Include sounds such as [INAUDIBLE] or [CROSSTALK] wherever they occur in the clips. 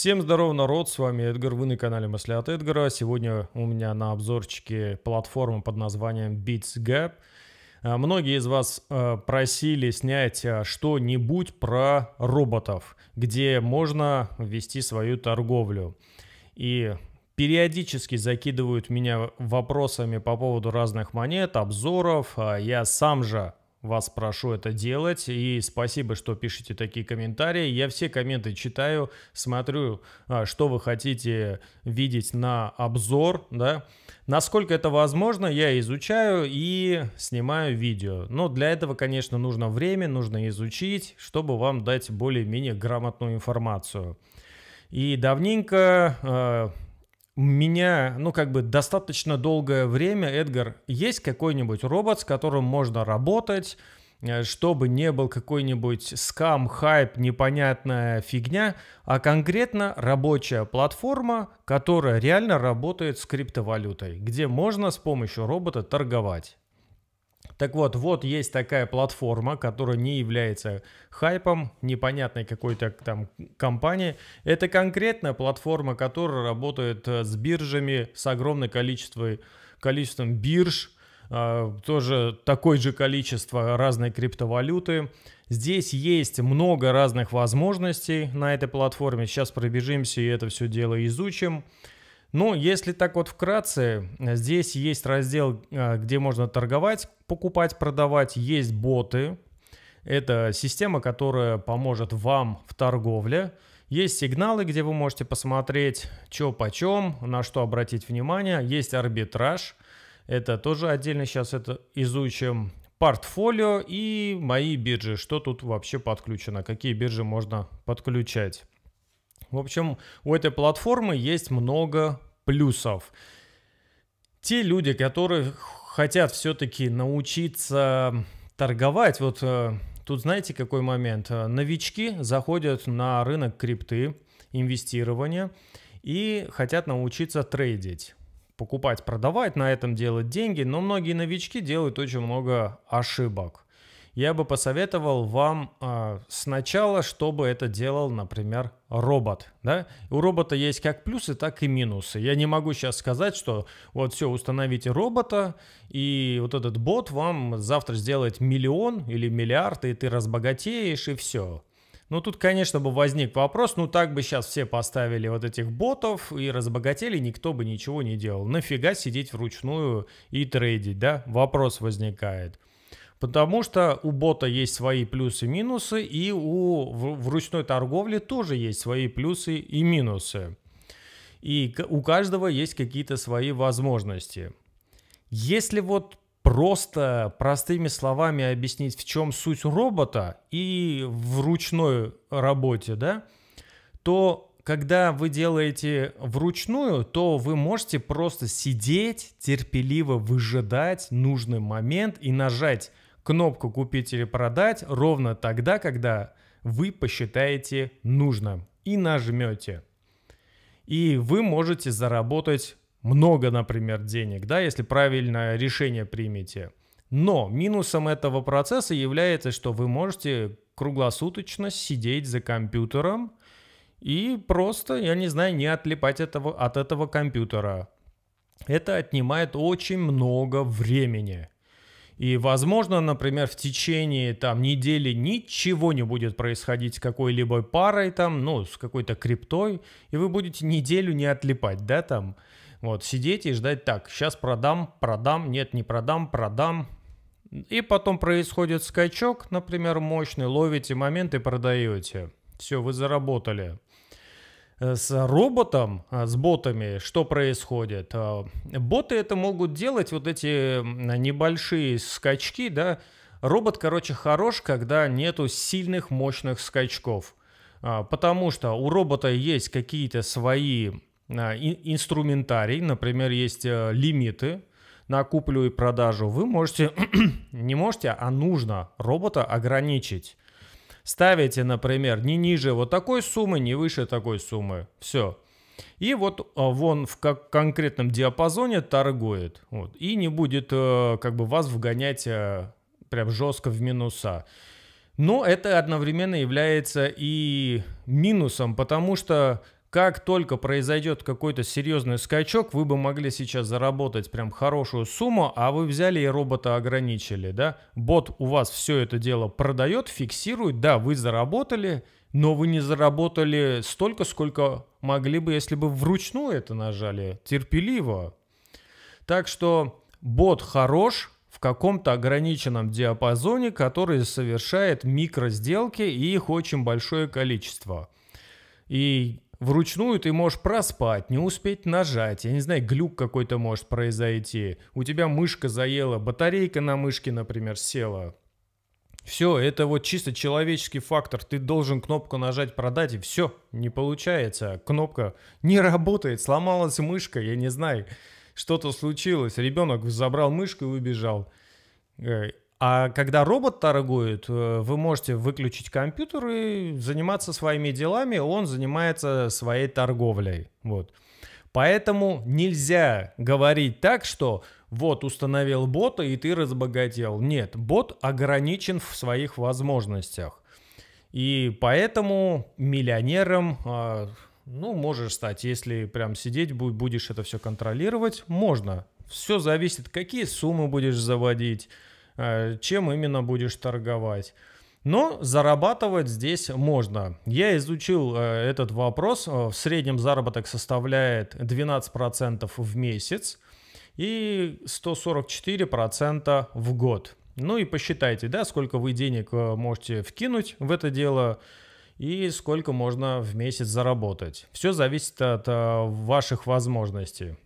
Всем здорово, народ, с вами Эдгар, вы на канале Мысли от Эдгара. Сегодня у меня на обзорчике платформа под названием Beats Gap. Э, многие из вас э, просили снять э, что-нибудь про роботов, где можно вести свою торговлю. И периодически закидывают меня вопросами по поводу разных монет, обзоров. А я сам же вас прошу это делать. И спасибо, что пишете такие комментарии. Я все комменты читаю, смотрю, а, что вы хотите видеть на обзор. Да? Насколько это возможно, я изучаю и снимаю видео. Но для этого, конечно, нужно время, нужно изучить, чтобы вам дать более-менее грамотную информацию. И давненько а, меня, ну, как бы достаточно долгое время, Эдгар, есть какой-нибудь робот, с которым можно работать, э, чтобы не был какой-нибудь скам, хайп, непонятная фигня, а конкретно рабочая платформа, которая реально работает с криптовалютой, где можно с помощью робота торговать. Так вот, вот есть такая платформа, которая не является хайпом, непонятной какой-то там компании. Это конкретная платформа, которая работает э, с биржами, с огромным количеством, количеством бирж, э, тоже такое же количество разной криптовалюты. Здесь есть много разных возможностей на этой платформе. Сейчас пробежимся и это все дело изучим. Ну, если так вот вкратце, э, здесь есть раздел, э, где можно торговать, покупать, продавать. Есть боты. Это система, которая поможет вам в торговле. Есть сигналы, где вы можете посмотреть, что почем, на что обратить внимание. Есть арбитраж. Это тоже отдельно сейчас это изучим. Портфолио и мои биржи. Что тут вообще подключено? Какие биржи можно подключать? В общем, у этой платформы есть много плюсов. Те люди, которые хотят все-таки научиться торговать, вот э, тут знаете какой момент? Э, новички заходят на рынок крипты, инвестирования и хотят научиться трейдить покупать, продавать, на этом делать деньги, но многие новички делают очень много ошибок я бы посоветовал вам э, сначала, чтобы это делал, например, робот. Да? У робота есть как плюсы, так и минусы. Я не могу сейчас сказать, что вот все, установите робота, и вот этот бот вам завтра сделает миллион или миллиард, и ты разбогатеешь, и все. Ну, тут, конечно, бы возник вопрос, ну, так бы сейчас все поставили вот этих ботов и разбогатели, никто бы ничего не делал. Нафига сидеть вручную и трейдить, да? Вопрос возникает. Потому что у бота есть свои плюсы и минусы, и у в, в ручной торговле тоже есть свои плюсы и минусы. И у каждого есть какие-то свои возможности. Если вот просто простыми словами объяснить, в чем суть робота и в ручной работе, да, то когда вы делаете вручную, то вы можете просто сидеть, терпеливо выжидать нужный момент и нажать кнопку «Купить или продать» ровно тогда, когда вы посчитаете нужным и нажмете. И вы можете заработать много, например, денег, да, если правильное решение примете. Но минусом этого процесса является, что вы можете круглосуточно сидеть за компьютером и просто, я не знаю, не отлипать этого, от этого компьютера. Это отнимает очень много времени. И, возможно, например, в течение там недели ничего не будет происходить с какой-либо парой там, ну, с какой-то криптой, и вы будете неделю не отлипать, да, там, вот, сидеть и ждать так, сейчас продам, продам, нет, не продам, продам, и потом происходит скачок, например, мощный, ловите момент и продаете. Все, вы заработали. Э, с роботом, э, с ботами, что происходит? Э, боты это могут делать, вот эти небольшие скачки, да. Робот, короче, хорош, когда нету сильных, мощных скачков. Потому что у робота есть какие-то свои инструментарий, например, есть лимиты, на куплю и продажу, вы можете, [CLEARS THROAT] не можете, а нужно робота ограничить ставите, например, не ниже вот такой суммы, не выше такой суммы. Все. И вот а, вон в конкретном диапазоне торгует. Вот, и не будет э, как бы вас вгонять э, прям жестко в минуса. Но это одновременно является и минусом, потому что как только произойдет какой-то серьезный скачок, вы бы могли сейчас заработать прям хорошую сумму, а вы взяли и робота ограничили, да? Бот у вас все это дело продает, фиксирует, да, вы заработали, но вы не заработали столько, сколько могли бы, если бы вручную это нажали, терпеливо. Так что бот хорош, в каком-то ограниченном диапазоне, который совершает микросделки и их очень большое количество. И Вручную ты можешь проспать, не успеть нажать, я не знаю, глюк какой-то может произойти. У тебя мышка заела, батарейка на мышке, например, села. Все, это вот чисто человеческий фактор. Ты должен кнопку нажать продать, и все, не получается. Кнопка не работает, сломалась мышка, я не знаю. Что-то случилось, ребенок забрал мышку и убежал. Э, а когда робот торгует, э, вы можете выключить компьютер и заниматься своими делами, он занимается своей торговлей. Вот. Поэтому нельзя говорить так, что вот установил бота и ты разбогател. Нет, бот ограничен в своих возможностях. И поэтому миллионером, а, ну, можешь стать, если прям сидеть будешь это все контролировать, можно. Все зависит, какие суммы будешь заводить, Э, чем именно будешь торговать. Но зарабатывать здесь можно. Я изучил э, этот вопрос. Э, в среднем заработок составляет 12% в месяц и 144% в год. Ну и посчитайте, да, сколько вы денег можете вкинуть в это дело и сколько можно в месяц заработать. Все зависит от ваших возможностей.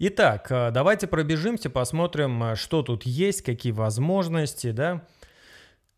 Итак, э, давайте пробежимся, посмотрим, э, что тут есть, какие возможности, да.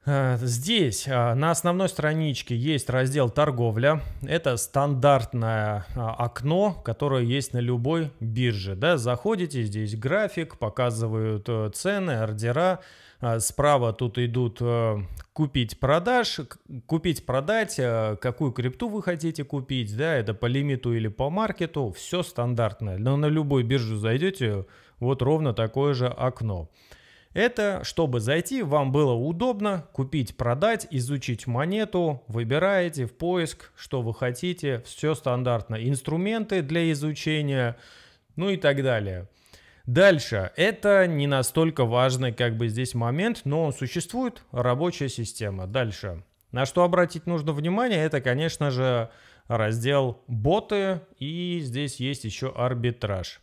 Э, здесь на основной страничке есть раздел «Торговля». Это стандартное окно, которое есть на любой бирже. Да? Заходите, здесь график, показывают цены, ордера, а, справа тут идут э, купить-продаж, купить-продать, э, какую крипту вы хотите купить, да, это по лимиту или по маркету, все стандартное Но на любую биржу зайдете, вот ровно такое же окно. Это чтобы зайти, вам было удобно купить, продать, изучить монету, выбираете в поиск, что вы хотите, все стандартно, инструменты для изучения, ну и так далее. Дальше. Это не настолько важный как бы здесь момент, но существует рабочая система. Дальше. На что обратить нужно внимание, это, конечно же, раздел боты и здесь есть еще арбитраж.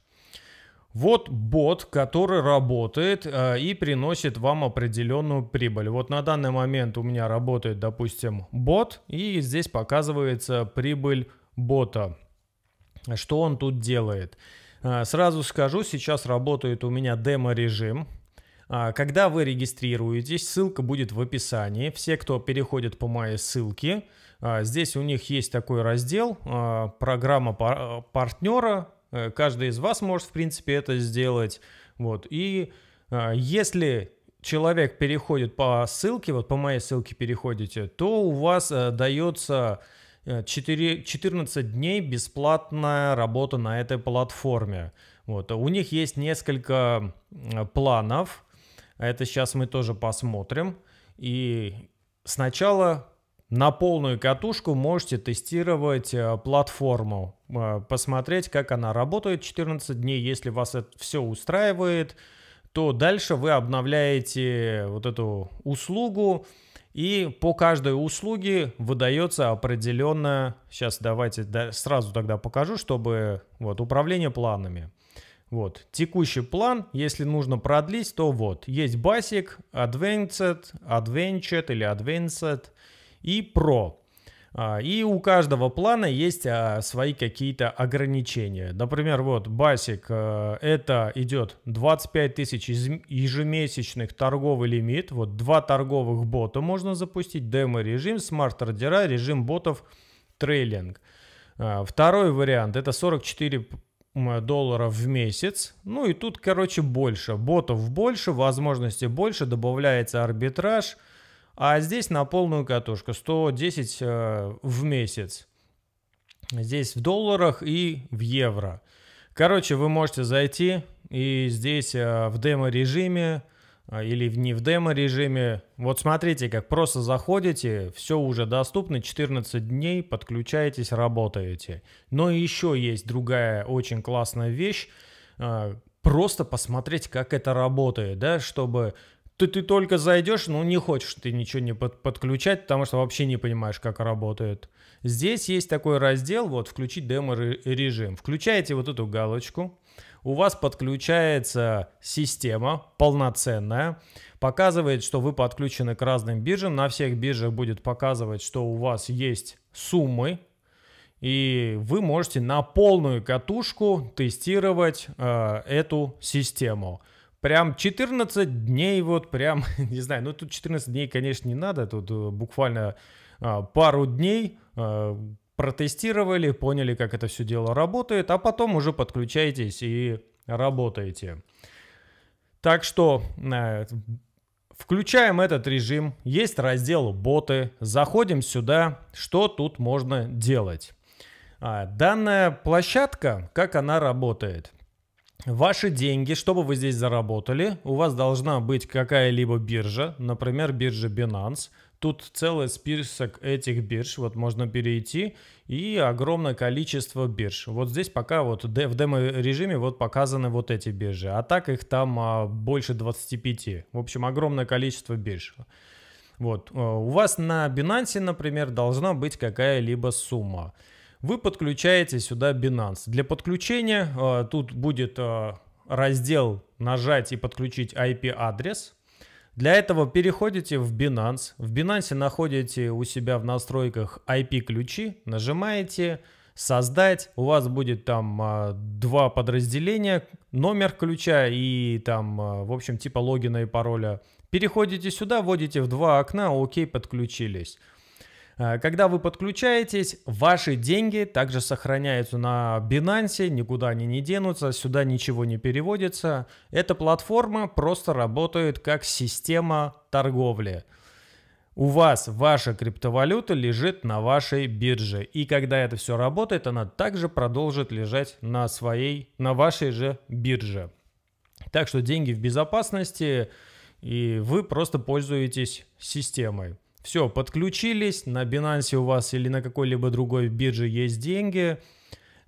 Вот бот, который работает э, и приносит вам определенную прибыль. Вот на данный момент у меня работает, допустим, бот, и здесь показывается прибыль бота. Что он тут делает? А, сразу скажу, сейчас работает у меня демо-режим. А, когда вы регистрируетесь, ссылка будет в описании. Все, кто переходит по моей ссылке, а, здесь у них есть такой раздел «Программа партнера». Э, каждый из вас может, в принципе, это сделать. Вот. И если человек переходит по ссылке, вот по моей ссылке переходите, то у вас э, дается 4, э, 14 дней бесплатная работа на этой платформе. Вот. У них есть несколько э, планов. Это сейчас мы тоже посмотрим. И сначала на полную катушку можете тестировать э, платформу, посмотреть, как она работает 14 дней. Если вас это все устраивает, то дальше вы обновляете вот эту услугу, и по каждой услуге выдается определенная... Сейчас давайте сразу тогда покажу, чтобы... Вот, управление планами. Вот, текущий план, если нужно продлить, то вот, есть Basic, Advanced, Advanced или Advanced и Pro. А, и у каждого плана есть а, свои какие-то ограничения. Например, вот басик, э, это идет 25 тысяч ежемесячных торговый лимит. Вот два торговых бота можно запустить. Демо-режим, смарт-ордера, режим ботов, трейлинг. А, второй вариант это 44 долларов в месяц. Ну и тут, короче, больше. Ботов больше, возможностей больше, добавляется арбитраж – а здесь на полную катушку 110 э, в месяц. Здесь в долларах и в евро. Короче, вы можете зайти и здесь э, в демо-режиме э, или не в демо-режиме. Вот смотрите, как просто заходите, все уже доступно, 14 дней, подключаетесь, работаете. Но еще есть другая очень классная вещь, просто посмотреть, как это работает, да, чтобы ты, ты только зайдешь, ну не хочешь ты ничего не под, подключать, потому что вообще не понимаешь, как работает. Здесь есть такой раздел, вот, включить демо-режим. Включаете вот эту галочку, у вас подключается система полноценная, показывает, что вы подключены к разным биржам. На всех биржах будет показывать, что у вас есть суммы, и вы можете на полную катушку тестировать э, эту систему. Прям 14 дней, вот прям, [LAUGHS] не знаю, ну тут 14 дней, конечно, не надо, тут э, буквально а, пару дней э, протестировали, поняли, как это все дело работает, а потом уже подключаетесь и работаете. Так что э, включаем этот режим, есть раздел боты, заходим сюда, что тут можно делать. А, данная площадка, как она работает – Ваши деньги, чтобы вы здесь заработали, у вас должна быть какая-либо биржа, например, биржа Binance. Тут целый список этих бирж, вот можно перейти, и огромное количество бирж. Вот здесь пока вот в демо-режиме вот показаны вот эти биржи, а так их там а, больше 25. В общем, огромное количество бирж. Вот, э, у вас на Binance, например, должна быть какая-либо сумма вы подключаете сюда Binance. Для подключения э, тут будет э, раздел «Нажать и подключить IP-адрес». Для этого переходите в Binance. В Binance находите у себя в настройках IP-ключи, нажимаете создать. У вас будет там а, два подразделения, номер ключа и там, а, в общем, типа логина и пароля. Переходите сюда, вводите в два окна, ОК, подключились. Э, когда вы подключаетесь, ваши деньги также сохраняются на Binance, никуда они не денутся, сюда ничего не переводится. Эта платформа просто работает как система торговли. У вас ваша криптовалюта лежит на вашей бирже. И когда это все работает, она также продолжит лежать на своей, на вашей же бирже. Так что деньги в безопасности, и вы просто пользуетесь системой. Все, подключились, на Binance у вас или на какой-либо другой бирже есть деньги.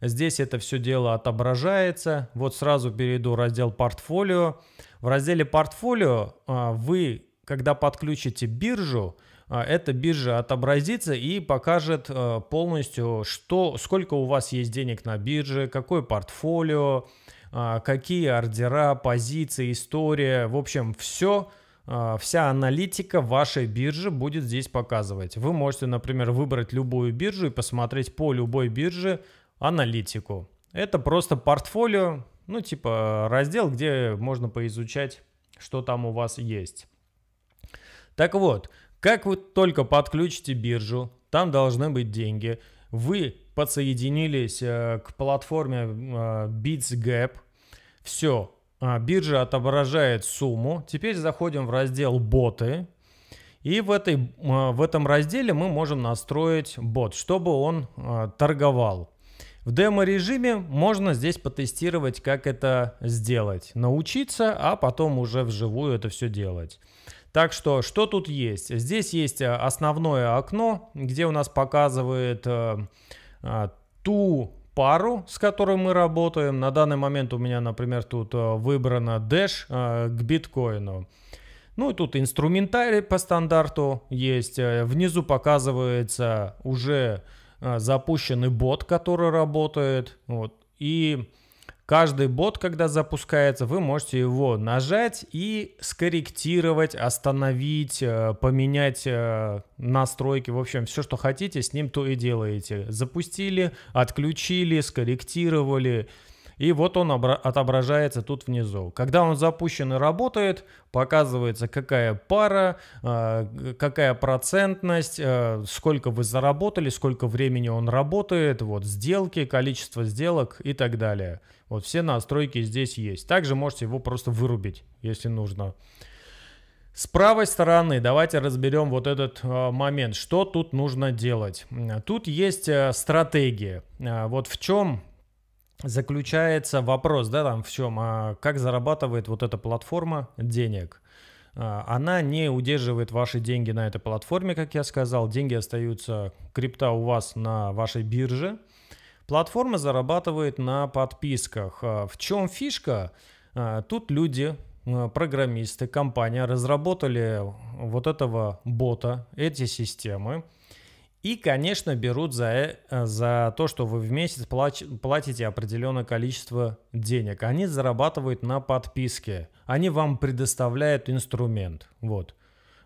Здесь это все дело отображается. Вот сразу перейду в раздел «Портфолио». В разделе «Портфолио» а, вы, когда подключите биржу, а, эта биржа отобразится и покажет а, полностью, что, сколько у вас есть денег на бирже, какое портфолио, какие ордера, позиции, история. В общем, все а, вся аналитика вашей биржи будет здесь показывать. Вы можете, например, выбрать любую биржу и посмотреть по любой бирже аналитику. Это просто портфолио, ну типа раздел, где можно поизучать, что там у вас есть. Так вот, как вы только подключите биржу, там должны быть деньги, вы подсоединились э, к платформе э, BitsGap, все, а, биржа отображает сумму. Теперь заходим в раздел «Боты». И в, этой, а, в этом разделе мы можем настроить бот, чтобы он а, торговал. В демо-режиме можно здесь потестировать, как это сделать. Научиться, а потом уже вживую это все делать. Так что, что тут есть? Здесь есть основное окно, где у нас показывает э, ту пару, с которой мы работаем. На данный момент у меня, например, тут э, выбрано Dash э, к биткоину. Ну и тут инструментарий по стандарту есть. Э, внизу показывается уже запущенный бот, который работает. Вот. И Каждый бот, когда запускается, вы можете его нажать и скорректировать, остановить, э, поменять э, настройки. В общем, все, что хотите, с ним то и делаете. Запустили, отключили, скорректировали. И вот он отображается тут внизу. Когда он запущен и работает, показывается какая пара, э, какая процентность, сколько вы заработали, сколько времени он работает, вот сделки, количество сделок и так далее. Вот все настройки здесь есть. Также можете его просто вырубить, если нужно. С правой стороны давайте разберем вот этот э, момент, что тут нужно делать. Тут есть э, стратегия. Э, вот в чем заключается вопрос, да, там в чем, а как зарабатывает вот эта платформа денег. Э, она не удерживает ваши деньги на этой платформе, как я сказал. Деньги остаются, крипта у вас на вашей бирже – Платформа зарабатывает на подписках. А, в чем фишка? А, тут люди, а, программисты, компания разработали вот этого бота, эти системы. И, конечно, берут за, э, за то, что вы в месяц плач, платите определенное количество денег. Они зарабатывают на подписке. Они вам предоставляют инструмент. Вот.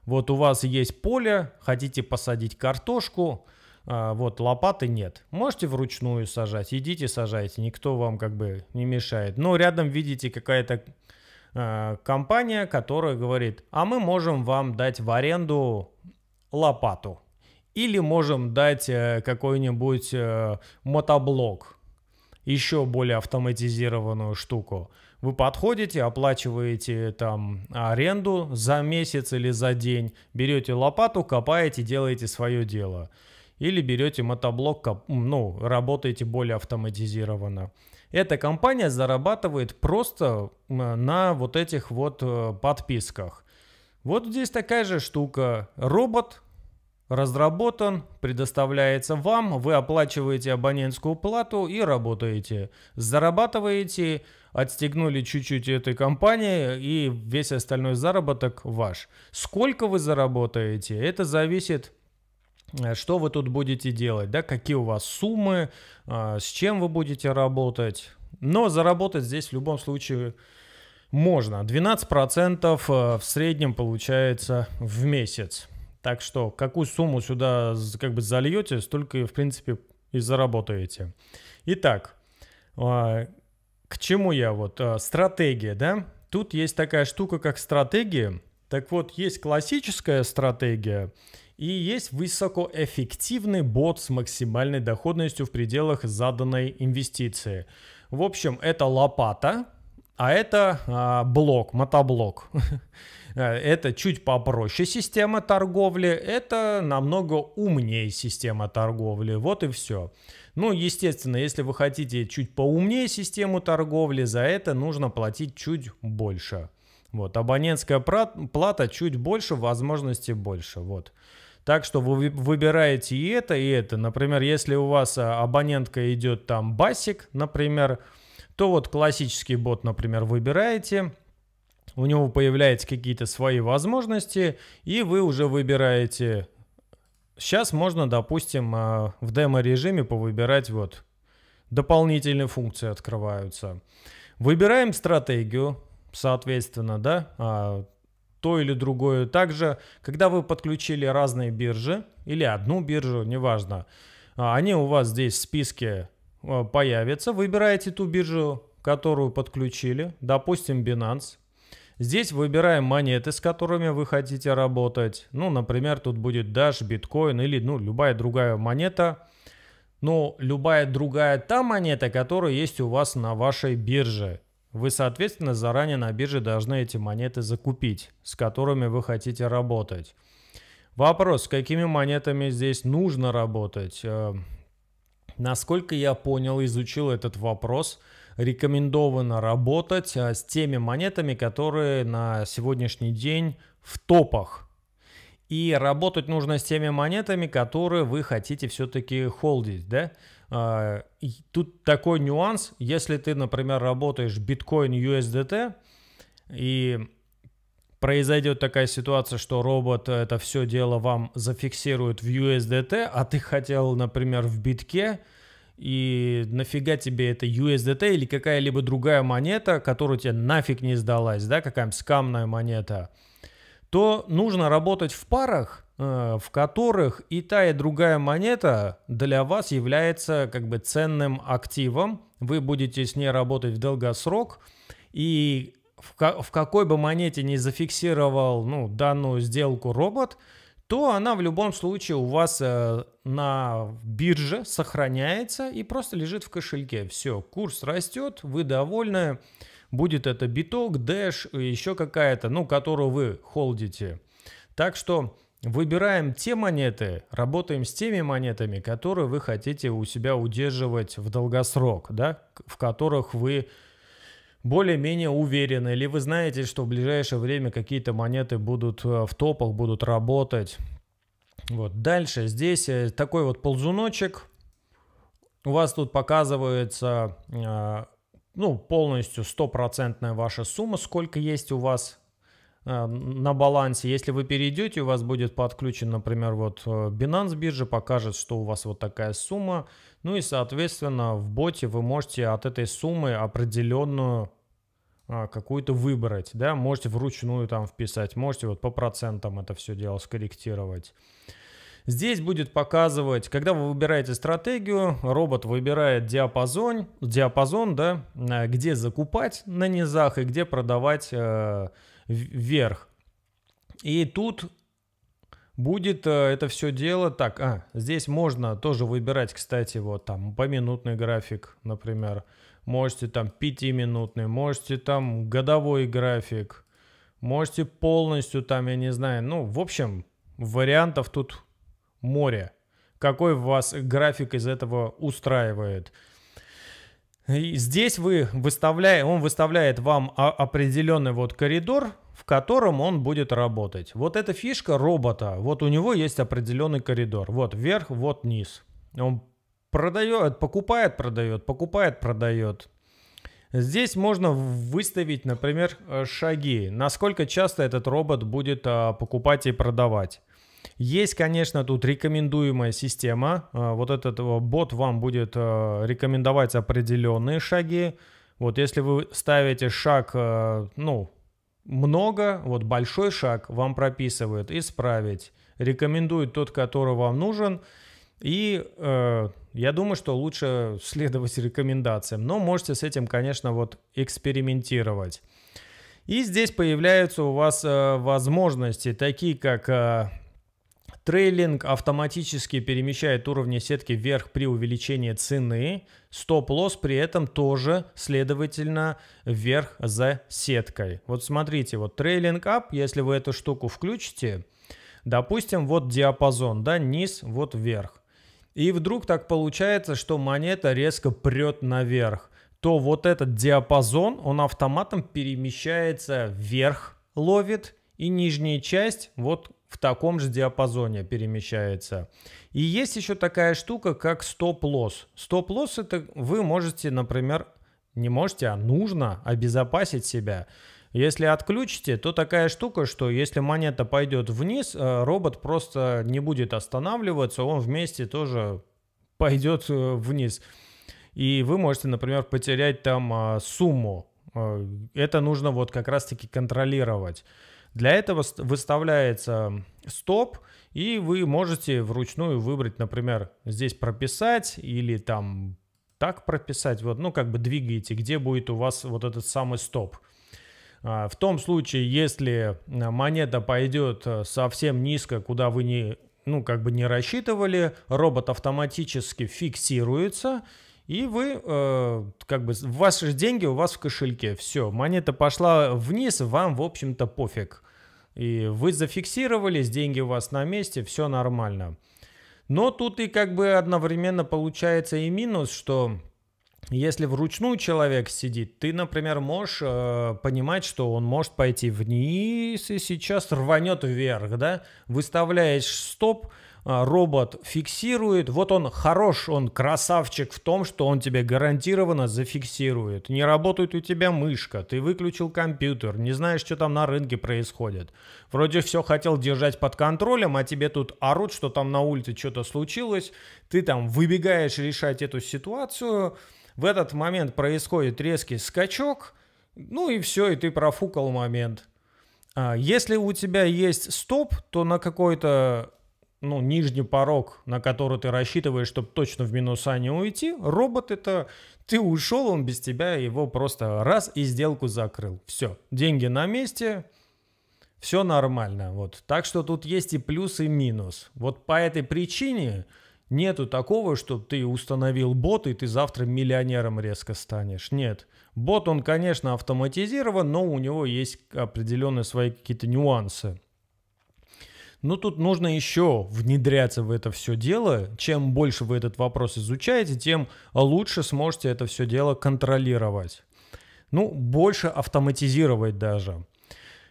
Вот у вас есть поле, хотите посадить картошку, а, вот лопаты нет. Можете вручную сажать, идите сажайте, никто вам как бы не мешает. Но рядом видите какая-то а, компания, которая говорит, а мы можем вам дать в аренду лопату. Или можем дать э, какой-нибудь э, мотоблок, еще более автоматизированную штуку. Вы подходите, оплачиваете там аренду за месяц или за день, берете лопату, копаете, делаете свое дело или берете мотоблок, ну, работаете более автоматизированно. Эта компания зарабатывает просто на вот этих вот э, подписках. Вот здесь такая же штука. Робот разработан, предоставляется вам, вы оплачиваете абонентскую плату и работаете. Зарабатываете, отстегнули чуть-чуть этой компании и весь остальной заработок ваш. Сколько вы заработаете, это зависит Э, что вы тут будете делать, да, какие у вас суммы, э, с чем вы будете работать. Но заработать здесь в любом случае можно. 12% э, в среднем получается в месяц. Так что какую сумму сюда как бы зальете, столько, в принципе, и заработаете. Итак, к чему я вот? Стратегия, да? Тут есть такая штука, как стратегия. Так вот, есть классическая стратегия и есть высокоэффективный бот с максимальной доходностью в пределах заданной инвестиции. В общем, это лопата, а это а, блок, мотоблок. [LAUGHS] Э, это чуть попроще система торговли, это намного умнее система торговли. Вот и все. Ну, естественно, если вы хотите чуть поумнее систему торговли, за это нужно платить чуть больше. Вот, абонентская плата чуть больше, возможности больше. Вот. Так что вы выбираете и это, и это. Например, если у вас а, абонентка идет там басик, например, то вот классический бот, например, выбираете, у него появляются какие-то свои возможности, и вы уже выбираете. Сейчас можно, допустим, а, в демо-режиме повыбирать вот дополнительные функции открываются. Выбираем стратегию, соответственно, да, а, то или другое. Также, когда вы подключили разные биржи или одну биржу, неважно, а, они у вас здесь в списке а, появятся. Выбираете ту биржу, которую подключили, допустим, Binance. Здесь выбираем монеты, с которыми вы хотите работать. Ну, например, тут будет Dash, Bitcoin или ну, любая другая монета. Но любая другая та монета, которая есть у вас на вашей бирже. Вы, соответственно, заранее на бирже должны эти монеты закупить, с которыми вы хотите работать. Вопрос, с какими монетами здесь нужно работать? Э, насколько я понял, изучил этот вопрос, рекомендовано работать э, с теми монетами, которые на сегодняшний день в топах. И работать нужно с теми монетами, которые вы хотите все-таки холдить, да? А, тут такой нюанс, если ты, например, работаешь биткоин USDT, и произойдет такая ситуация, что робот это все дело вам зафиксирует в USDT, а ты хотел, например, в битке, и нафига тебе это USDT или какая-либо другая монета, которую тебе нафиг не сдалась, да, какая-нибудь скамная монета, то нужно работать в парах, Э, в которых и та, и другая монета для вас является как бы ценным активом. Вы будете с ней работать в долгосрок. И в, в какой бы монете не зафиксировал ну, данную сделку робот, то она в любом случае у вас э, на бирже сохраняется и просто лежит в кошельке. Все, курс растет, вы довольны. Будет это биток, дэш, еще какая-то, ну, которую вы холдите. Так что Выбираем те монеты, работаем с теми монетами, которые вы хотите у себя удерживать в долгосрок, да, в которых вы более-менее уверены, или вы знаете, что в ближайшее время какие-то монеты будут э, в топах, будут работать. Вот. Дальше здесь э, такой вот ползуночек. У вас тут показывается э, ну, полностью стопроцентная ваша сумма, сколько есть у вас Э, на балансе. Если вы перейдете, у вас будет подключен, например, вот э, Binance биржа, покажет, что у вас вот такая сумма. Ну и, соответственно, в боте вы можете от этой суммы определенную а, какую-то выбрать, да, можете вручную там вписать, можете вот по процентам это все дело скорректировать. Здесь будет показывать, когда вы выбираете стратегию, робот выбирает диапазон, диапазон, да, э, где закупать на низах и где продавать вверх. И тут будет э, это все дело так. А, здесь можно тоже выбирать, кстати, вот там поминутный график, например. Можете там пятиминутный, можете там годовой график, можете полностью там, я не знаю. Ну, в общем, вариантов тут море. Какой вас график из этого устраивает? И здесь вы выставляете, он выставляет вам определенный вот коридор, в котором он будет работать. Вот эта фишка робота, вот у него есть определенный коридор. Вот вверх, вот низ. Он продает, покупает, продает, покупает, продает. Здесь можно выставить, например, э, шаги. Насколько часто этот робот будет а, покупать и продавать. Есть, конечно, тут рекомендуемая система. А, вот этот э, бот вам будет э, рекомендовать определенные шаги. Вот если вы ставите шаг, э, ну, много, вот большой шаг вам прописывают «Исправить». Рекомендует тот, который вам нужен. И э, я думаю, что лучше [LAUGHS] следовать рекомендациям. Но можете с этим, конечно, вот экспериментировать. И здесь появляются у вас э, возможности, такие как э, Трейлинг автоматически перемещает уровни сетки вверх при увеличении цены. Стоп-лосс при этом тоже, следовательно, вверх за сеткой. Вот смотрите, вот трейлинг ап, если вы эту штуку включите, допустим, вот диапазон, да, низ, вот вверх. И вдруг так получается, что монета резко прет наверх то вот этот диапазон, он автоматом перемещается вверх, ловит, и нижняя часть вот в таком же диапазоне перемещается. И есть еще такая штука, как стоп-лосс. Стоп-лосс это вы можете, например, не можете, а нужно обезопасить себя. Если отключите, то такая штука, что если монета пойдет вниз, э, робот просто не будет останавливаться, он вместе тоже пойдет э, вниз. И вы можете, например, потерять там а, сумму. Э, это нужно вот как раз-таки контролировать. Для этого выставляется стоп, и вы можете вручную выбрать, например, здесь прописать или там так прописать. Вот, ну, как бы двигаете, где будет у вас вот этот самый стоп. А, в том случае, если а, монета пойдет а, совсем низко, куда вы не, ну, как бы не рассчитывали, робот автоматически фиксируется, и вы, э, как бы, ваши деньги у вас в кошельке. Все, монета пошла вниз, вам, в общем-то, пофиг. И вы зафиксировались, деньги у вас на месте, все нормально. Но тут и как бы одновременно получается и минус, что если вручную человек сидит, ты, например, можешь э, понимать, что он может пойти вниз и сейчас рванет вверх, да? Выставляешь стоп, а, робот фиксирует. Вот он хорош, он красавчик в том, что он тебе гарантированно зафиксирует. Не работает у тебя мышка, ты выключил компьютер, не знаешь, что там на рынке происходит. Вроде все хотел держать под контролем, а тебе тут орут, что там на улице что-то случилось. Ты там выбегаешь решать эту ситуацию. В этот момент происходит резкий скачок, ну и все, и ты профукал момент. А, если у тебя есть стоп, то на какой-то ну, нижний порог, на который ты рассчитываешь, чтобы точно в минуса не уйти, робот это ты ушел, он без тебя его просто раз и сделку закрыл. Все, деньги на месте, все нормально. Вот. Так что тут есть и плюс, и минус. Вот по этой причине нету такого, что ты установил бот, и ты завтра миллионером резко станешь. Нет. Бот, он, конечно, автоматизирован, но у него есть определенные свои какие-то нюансы. Ну, тут нужно еще внедряться в это все дело. Чем больше вы этот вопрос изучаете, тем лучше сможете это все дело контролировать. Ну, больше автоматизировать даже.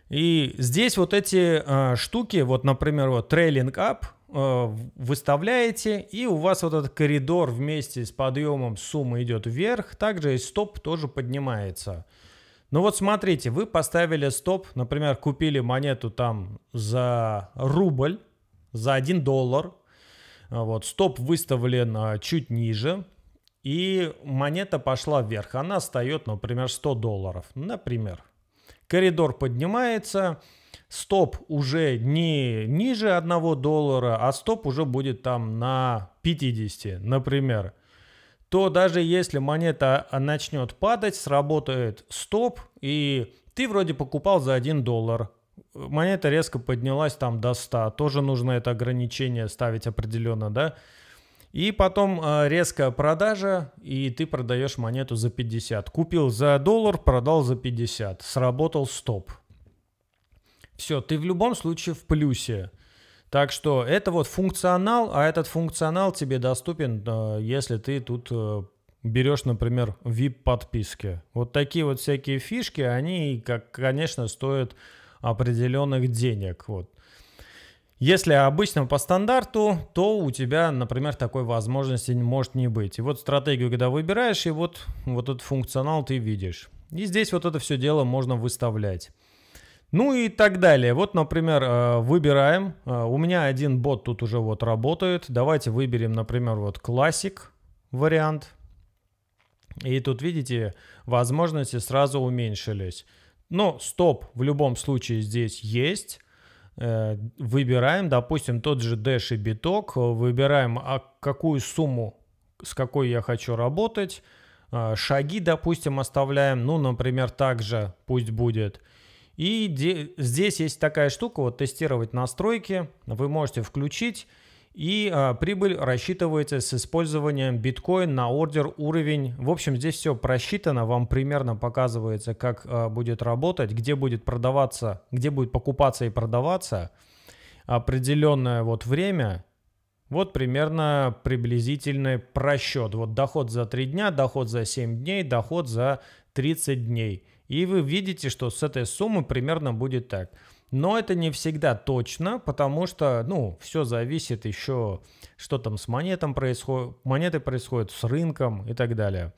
И здесь вот эти э, штуки, вот, например, вот трейлинг ап, э, выставляете, и у вас вот этот коридор вместе с подъемом суммы идет вверх, также и стоп тоже поднимается. Ну вот смотрите, вы поставили стоп, например, купили монету там за рубль, за 1 доллар. Вот, стоп выставлен а, чуть ниже, и монета пошла вверх. Она встает, например, 100 долларов. Например, коридор поднимается, стоп уже не ниже 1 доллара, а стоп уже будет там на 50, например то даже если монета а, начнет падать, сработает стоп, и ты вроде покупал за 1 доллар. Монета резко поднялась там до 100. Тоже нужно это ограничение ставить определенно, да? И потом а, резкая продажа, и ты продаешь монету за 50. Купил за доллар, продал за 50. Сработал стоп. Все, ты в любом случае в плюсе. Так что это вот функционал, а этот функционал тебе доступен, э, если ты тут э, берешь, например, VIP-подписки. Вот такие вот всякие фишки, они, как, конечно, стоят определенных денег. Вот. Если обычно по стандарту, то у тебя, например, такой возможности может не быть. И вот стратегию, когда выбираешь, и вот, вот этот функционал ты видишь. И здесь вот это все дело можно выставлять. Ну и так далее. Вот, например, э, выбираем. Э, у меня один бот тут уже вот работает. Давайте выберем, например, вот классик вариант. И тут, видите, возможности сразу уменьшились. Но стоп в любом случае здесь есть. Э, выбираем, допустим, тот же Dash и биток. Выбираем, а какую сумму, с какой я хочу работать. Шаги, допустим, оставляем. Ну, например, также пусть будет. И здесь есть такая штука, вот тестировать настройки, вы можете включить, и а, прибыль рассчитывается с использованием биткоин на ордер уровень. В общем, здесь все просчитано, вам примерно показывается, как а, будет работать, где будет продаваться, где будет покупаться и продаваться определенное вот время. Вот примерно приблизительный просчет. Вот доход за 3 дня, доход за 7 дней, доход за 30 дней. И вы видите, что с этой суммы примерно будет так. Но это не всегда точно, потому что, ну, все зависит еще, что там с монетом происходит, монеты происходят с рынком и так далее.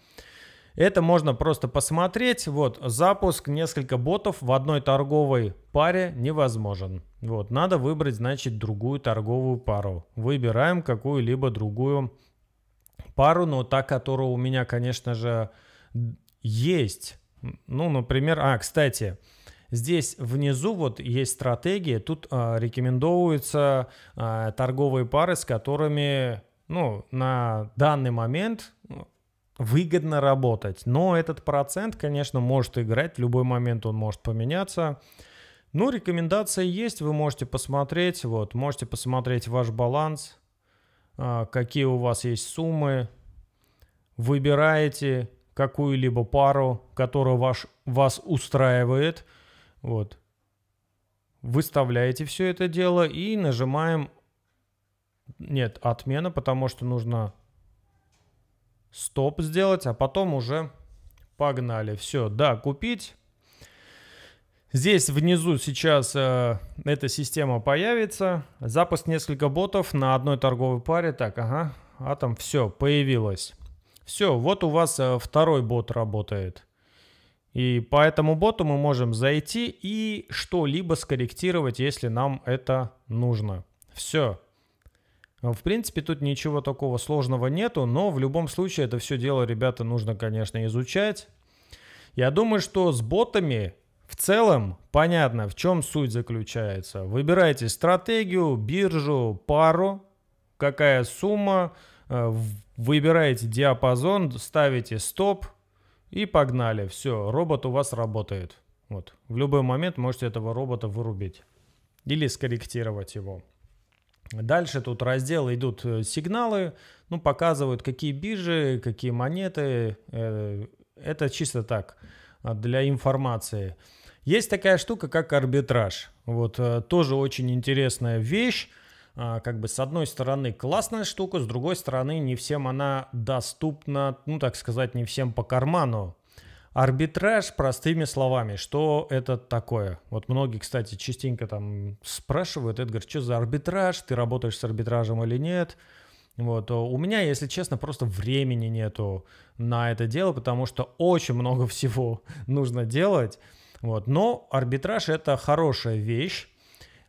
Это можно просто посмотреть. Вот, запуск несколько ботов в одной торговой паре невозможен. Вот, надо выбрать, значит, другую торговую пару. Выбираем какую-либо другую пару, но та, которая у меня, конечно же, есть. Ну, например, а, кстати, Здесь внизу вот есть стратегии, тут а, рекомендуются а, торговые пары, с которыми ну, на данный момент ну, выгодно работать. Но этот процент, конечно, может играть, в любой момент он может поменяться. Ну, рекомендации есть, вы можете посмотреть, вот, можете посмотреть ваш баланс, а, какие у вас есть суммы, выбираете, какую-либо пару, которая ваш, вас устраивает. Вот. Выставляете все это дело и нажимаем... Нет, отмена, потому что нужно стоп сделать, а потом уже погнали. Все, да, купить. Здесь внизу сейчас э, эта система появится. Запуск несколько ботов на одной торговой паре. Так, ага, а там все, появилось. Все, вот у вас э, второй бот работает. И по этому боту мы можем зайти и что-либо скорректировать, если нам это нужно. Все. Э, в принципе, тут ничего такого сложного нету, но в любом случае это все дело, ребята, нужно, конечно, изучать. Я думаю, что с ботами в целом понятно, в чем суть заключается. Выбирайте стратегию, биржу, пару, какая сумма, Э, выбираете диапазон, ставите стоп и погнали. Все, робот у вас работает. Вот. В любой момент можете этого робота вырубить или скорректировать его. Дальше тут раздел идут э, сигналы, ну, показывают, какие биржи, какие монеты. Э, это чисто так, для информации. Есть такая штука, как арбитраж. Вот тоже очень интересная вещь. А, как бы с одной стороны классная штука, с другой стороны не всем она доступна, ну так сказать, не всем по карману. Арбитраж простыми словами, что это такое? Вот многие, кстати, частенько там спрашивают, Эдгар, что за арбитраж, ты работаешь с арбитражем или нет? Вот. А у меня, если честно, просто времени нету на это дело, потому что очень много [LAUGHS] всего нужно делать. Вот. Но арбитраж это хорошая вещь,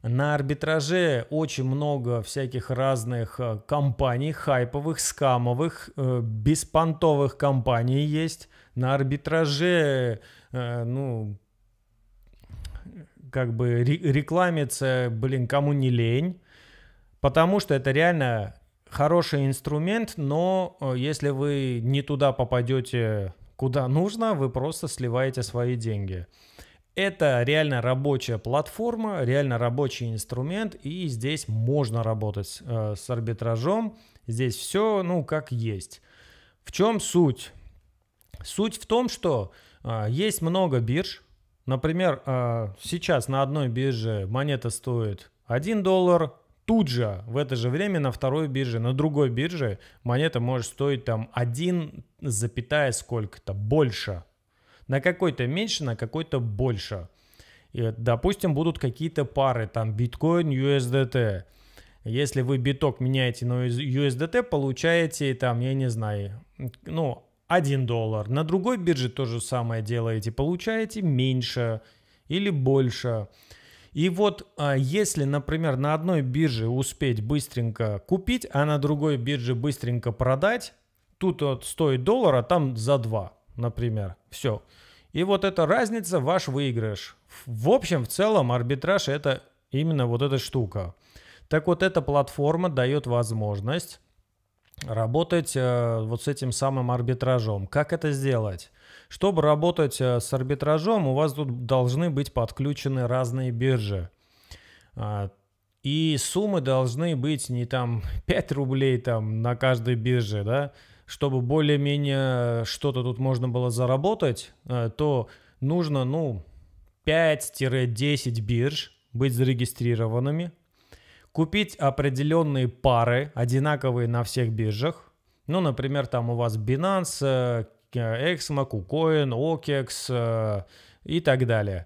на арбитраже очень много всяких разных э, компаний, хайповых, скамовых, э, беспонтовых компаний есть. На арбитраже, э, ну, как бы рекламится, блин, кому не лень. Потому что это реально хороший инструмент, но если вы не туда попадете, куда нужно, вы просто сливаете свои деньги. Это реально рабочая платформа, реально рабочий инструмент, и здесь можно работать э, с арбитражом. Здесь все, ну, как есть. В чем суть? Суть в том, что э, есть много бирж. Например, э, сейчас на одной бирже монета стоит 1 доллар, тут же, в это же время, на второй бирже, на другой бирже монета может стоить там 1, запятая сколько-то больше. На какой-то меньше, на какой-то больше. И, допустим, будут какие-то пары, там биткоин, USDT. Если вы биток меняете на USDT, получаете там, я не знаю, ну, 1 доллар. На другой бирже то же самое делаете, получаете меньше или больше. И вот а, если, например, на одной бирже успеть быстренько купить, а на другой бирже быстренько продать, тут вот стоит доллар, а там за 2 например. Все. И вот эта разница ваш выигрыш. В общем, в целом арбитраж это именно вот эта штука. Так вот, эта платформа дает возможность работать э, вот с этим самым арбитражом. Как это сделать? Чтобы работать э, с арбитражом, у вас тут должны быть подключены разные биржи. Э, и суммы должны быть не там 5 [LAUGHS] рублей там на каждой бирже, да, чтобы более-менее э, что-то тут можно было заработать, э, то нужно, ну, 5-10 бирж быть зарегистрированными, купить определенные пары, одинаковые на всех биржах. Ну, например, там у вас Binance, э, Exmo, KuCoin, OKEX и так далее.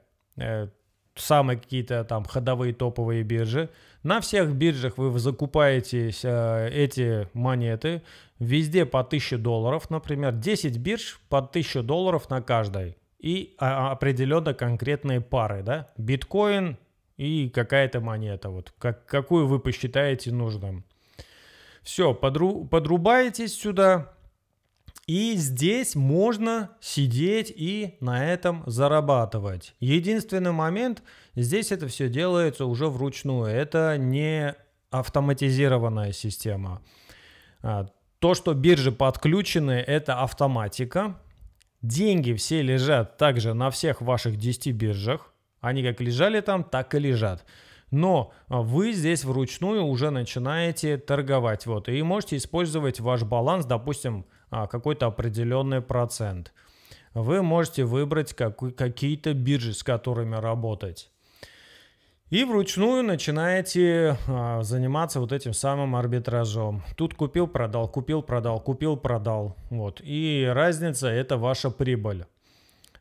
Самые какие-то там ходовые топовые биржи – на всех биржах вы закупаете э, эти монеты, везде по 1000 долларов, например, 10 бирж по 1000 долларов на каждой и а, а, определенно конкретные пары, да, биткоин и какая-то монета, вот как, какую вы посчитаете нужным. Все, подру, подрубаетесь сюда, и здесь можно сидеть и на этом зарабатывать. Единственный момент, здесь это все делается уже вручную. Это не автоматизированная система. А, то, что биржи подключены, это автоматика. Деньги все лежат также на всех ваших 10 биржах. Они как лежали там, так и лежат. Но а, вы здесь вручную уже начинаете торговать. Вот, и можете использовать ваш баланс, допустим, а, какой-то определенный процент. Вы можете выбрать какие-то биржи, с которыми работать. И вручную начинаете а, заниматься вот этим самым арбитражом. Тут купил, продал, купил, продал, купил, продал. Вот. И разница это ваша прибыль.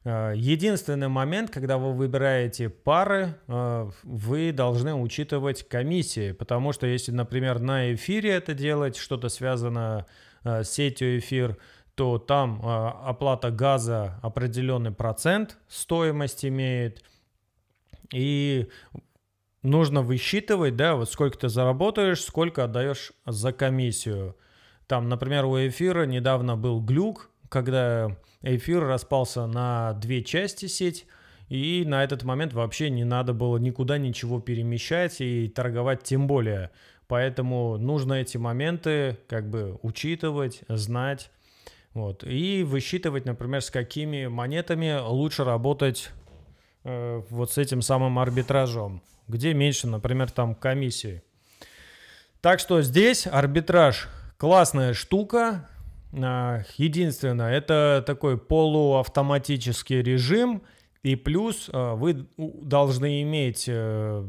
А, единственный момент, когда вы выбираете пары, а, вы должны учитывать комиссии, потому что если, например, на эфире это делать, что-то связано Э, сетью эфир, то там э, оплата газа определенный процент стоимость имеет. И нужно высчитывать, да, вот сколько ты заработаешь, сколько отдаешь за комиссию. Там, например, у эфира недавно был глюк, когда эфир распался на две части сеть, и на этот момент вообще не надо было никуда ничего перемещать и торговать тем более. Поэтому нужно эти моменты как бы учитывать, знать. Вот. И высчитывать, например, с какими монетами лучше работать э, вот с этим самым арбитражом, где меньше, например, там комиссии. Так что здесь арбитраж классная штука. А, единственное, это такой полуавтоматический режим. И плюс а, вы должны иметь э,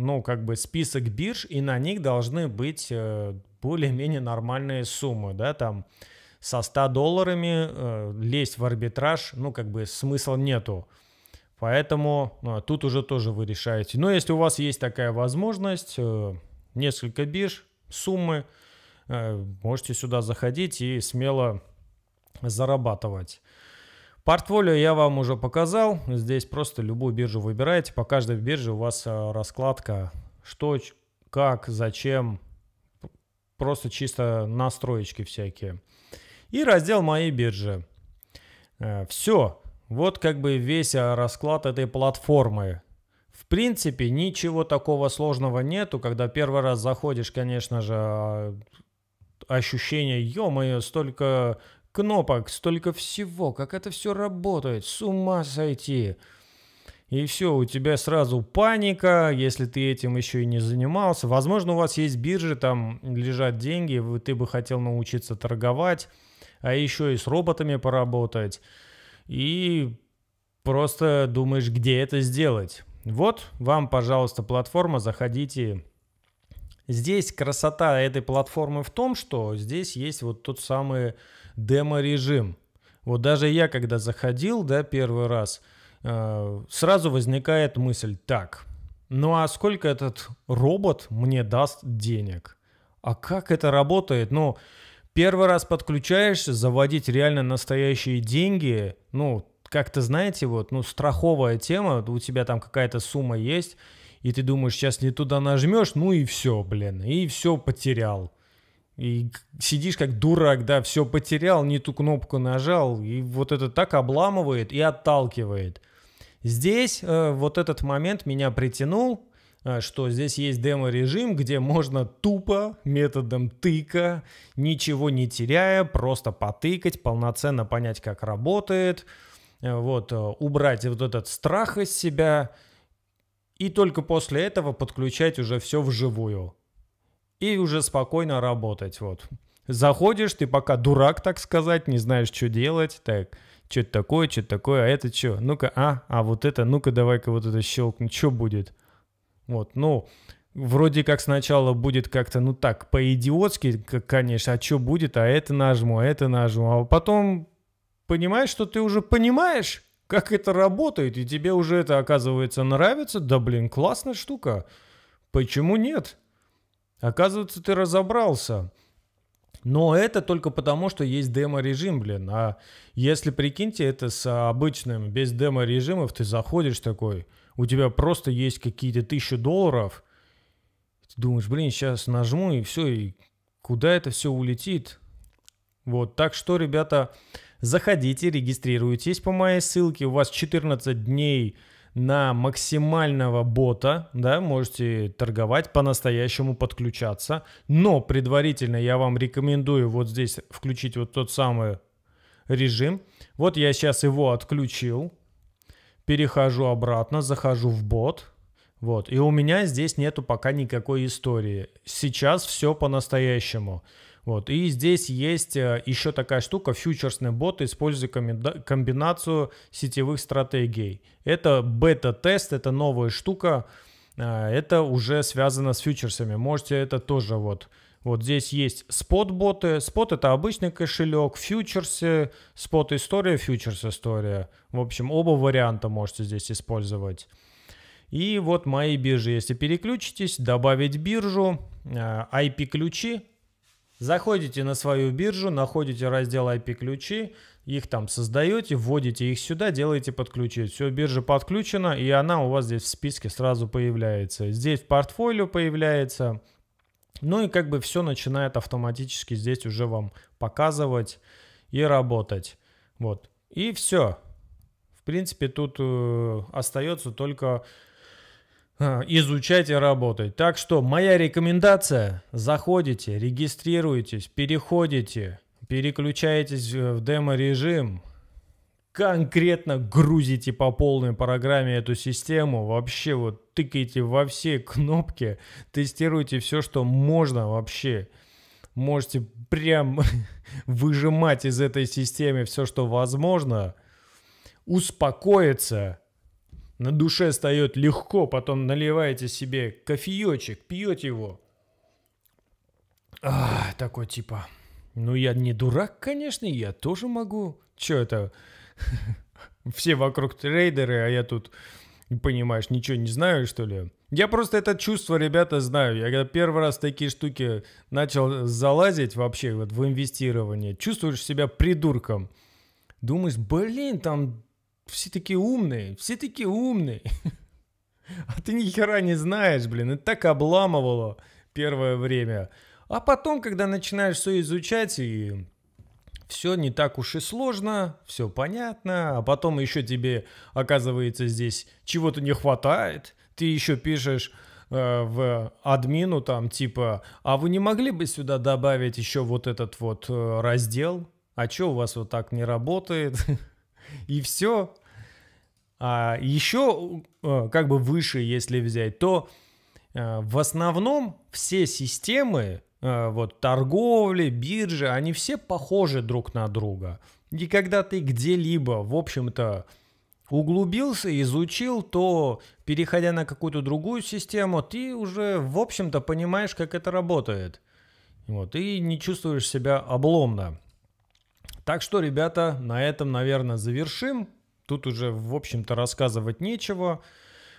ну, как бы список бирж, и на них должны быть э, более-менее нормальные суммы, да, там со 100 долларами э, лезть в арбитраж, ну, как бы смысла нету. Поэтому э, тут уже тоже вы решаете. Но если у вас есть такая возможность, э, несколько бирж, суммы, э, можете сюда заходить и смело зарабатывать. Портфолио я вам уже показал. Здесь просто любую биржу выбираете. По каждой бирже у вас э, раскладка, что, как, зачем. Просто чисто настроечки всякие. И раздел моей биржи». Э, Все. Вот как бы весь э, расклад этой платформы. В принципе, ничего такого сложного нету. Когда первый раз заходишь, конечно же, ощущение, ё-моё, столько кнопок, столько всего, как это все работает, с ума сойти. И все, у тебя сразу паника, если ты этим еще и не занимался. Возможно, у вас есть биржи, там лежат деньги, ты бы хотел научиться торговать, а еще и с роботами поработать. И просто думаешь, где это сделать. Вот вам, пожалуйста, платформа, заходите. Здесь красота этой платформы в том, что здесь есть вот тот самый демо-режим. Вот даже я, когда заходил, да, первый раз, э, сразу возникает мысль, так, ну а сколько этот робот мне даст денег? А как это работает? Ну, первый раз подключаешься, заводить реально настоящие деньги, ну, как-то, знаете, вот, ну, страховая тема, у тебя там какая-то сумма есть, и ты думаешь, сейчас не туда нажмешь, ну и все, блин, и все потерял. И сидишь как дурак, да, все потерял, не ту кнопку нажал. И вот это так обламывает и отталкивает. Здесь э, вот этот момент меня притянул, э, что здесь есть демо-режим, где можно тупо методом тыка, ничего не теряя, просто потыкать, полноценно понять, как работает, э, вот, э, убрать вот этот страх из себя, и только после этого подключать уже все вживую и уже спокойно работать. Вот. Заходишь, ты пока дурак, так сказать, не знаешь, что делать. Так, что-то такое, что-то такое, а это что? Ну-ка, а, а вот это, ну-ка давай-ка вот это щелкну что будет? Вот, ну, вроде как сначала будет как-то, ну так, по-идиотски, конечно, а что будет, а это нажму, а это нажму, а потом понимаешь, что ты уже понимаешь, как это работает, и тебе уже это, оказывается, нравится, да блин, классная штука, почему нет? Оказывается, ты разобрался. Но это только потому, что есть демо-режим, блин. А если, прикиньте, это с обычным, без демо-режимов, ты заходишь такой, у тебя просто есть какие-то тысячи долларов, ты думаешь, блин, сейчас нажму и все, и куда это все улетит? Вот, так что, ребята, заходите, регистрируйтесь по моей ссылке, у вас 14 дней – на максимального бота, да, можете торговать, по-настоящему подключаться. Но предварительно я вам рекомендую вот здесь включить вот тот самый режим. Вот я сейчас его отключил, перехожу обратно, захожу в бот. Вот, и у меня здесь нету пока никакой истории. Сейчас все по-настоящему. Вот. И здесь есть э, еще такая штука, фьючерсный бот используя комбинацию сетевых стратегий. Это бета-тест, это новая штука, э, это уже связано с фьючерсами. Можете это тоже вот вот здесь есть спот-боты. Спот – это обычный кошелек, фьючерсы, спот-история, фьючерс-история. В общем, оба варианта можете здесь использовать. И вот мои биржи. Если переключитесь, добавить биржу, э, IP-ключи, Заходите на свою биржу, находите раздел IP-ключи, их там создаете, вводите их сюда, делаете подключить. Все, биржа подключена, и она у вас здесь в списке сразу появляется. Здесь в портфолио появляется. Ну и как бы все начинает автоматически здесь уже вам показывать и работать. Вот. И все. В принципе, тут э, остается только Э, изучать и работать. Так что моя рекомендация, заходите, регистрируйтесь, переходите, переключаетесь э, в демо-режим, конкретно грузите по полной программе эту систему, вообще вот тыкайте во все кнопки, тестируйте все, что можно вообще. Можете прям [LAUGHS] выжимать из этой системы все, что возможно, успокоиться – на душе встает легко, потом наливаете себе кофеечек, пьете его. А, такой типа, ну я не дурак, конечно, я тоже могу. Че это? [LAUGHS] Все вокруг трейдеры, а я тут, понимаешь, ничего не знаю, что ли? Я просто это чувство, ребята, знаю. Я когда первый раз такие штуки начал залазить вообще вот в инвестирование, чувствуешь себя придурком. Думаешь, блин, там все такие умные, все такие умные. [LAUGHS] А ты ни хера не знаешь, блин, это так обламывало первое время. А потом, когда начинаешь все изучать, и все не так уж и сложно, все понятно, а потом еще тебе, оказывается, здесь чего-то не хватает, ты еще пишешь э, в админу там типа, а вы не могли бы сюда добавить еще вот этот вот э, раздел? А что у вас вот так не работает? [LAUGHS] И все, а еще э, как бы выше, если взять, то э, в основном все системы э, вот торговли, биржи, они все похожи друг на друга. И когда ты где-либо, в общем-то, углубился, изучил, то, переходя на какую-то другую систему, ты уже, в общем-то, понимаешь, как это работает. Вот, и не чувствуешь себя обломно. Так что, ребята, на этом, наверное, завершим. Тут уже, в общем-то, рассказывать нечего.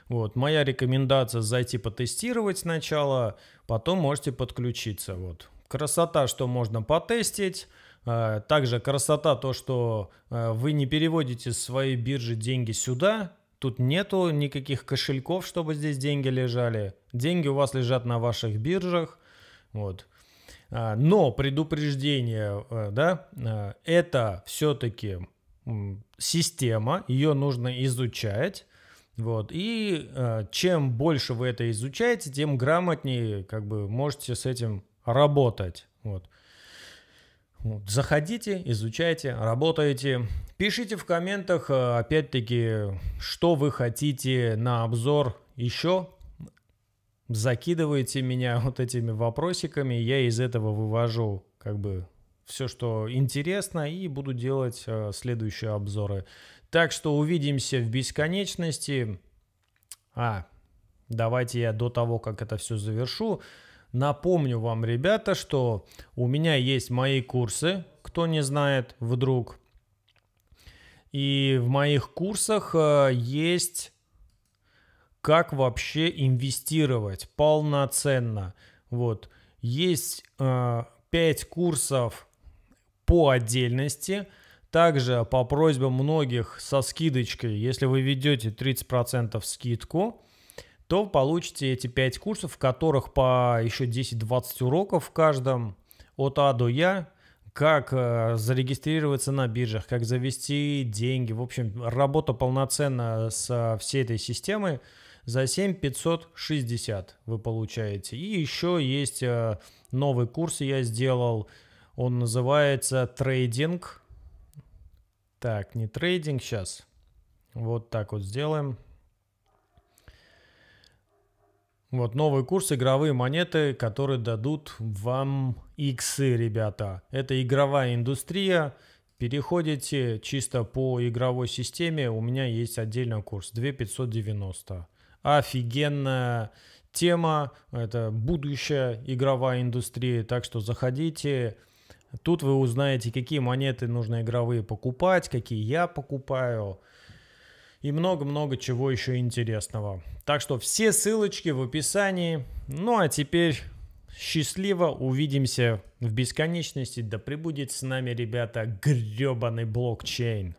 Вот, моя рекомендация зайти потестировать сначала, потом можете подключиться. Вот. Красота, что можно потестить. Э, также красота то, что э, вы не переводите с своей биржи деньги сюда, Тут нету никаких кошельков, чтобы здесь деньги лежали. Деньги у вас лежат на ваших биржах. Вот. Э, но предупреждение, да, это все-таки система, ее нужно изучать. Вот. И э, чем больше вы это изучаете, тем грамотнее как бы можете с этим работать. Вот. Вот. Заходите, изучайте, работайте. Пишите в комментах, э, опять-таки, что вы хотите на обзор еще. Закидывайте меня [LAUGHS] вот этими вопросиками, я из этого вывожу как бы все, что интересно, и буду делать э, следующие обзоры. Так что увидимся в бесконечности. А, давайте я до того, как это все завершу, напомню вам, ребята, что у меня есть мои курсы, кто не знает, вдруг. И в моих курсах э, есть как вообще инвестировать полноценно. Вот. Есть э, 5 курсов по отдельности. Также по просьбам многих со скидочкой, если вы ведете 30% скидку, то получите эти 5 курсов, в которых по еще 10-20 уроков в каждом от А до Я, как э, зарегистрироваться на биржах, как завести деньги. В общем, работа полноценно со всей этой системой. За 7560 вы получаете. И еще есть э, новый курс я сделал – он называется трейдинг. Так, не трейдинг сейчас. Вот так вот сделаем. Вот новый курс игровые монеты, которые дадут вам иксы, ребята. Это игровая индустрия. Переходите чисто по игровой системе. У меня есть отдельный курс 2590. Офигенная тема. Это будущая игровая индустрия. Так что заходите. Тут вы узнаете, какие монеты нужно игровые покупать, какие я покупаю и много-много чего еще интересного. Так что все ссылочки в описании. Ну а теперь счастливо увидимся в бесконечности. Да пребудет с нами, ребята, гребаный блокчейн.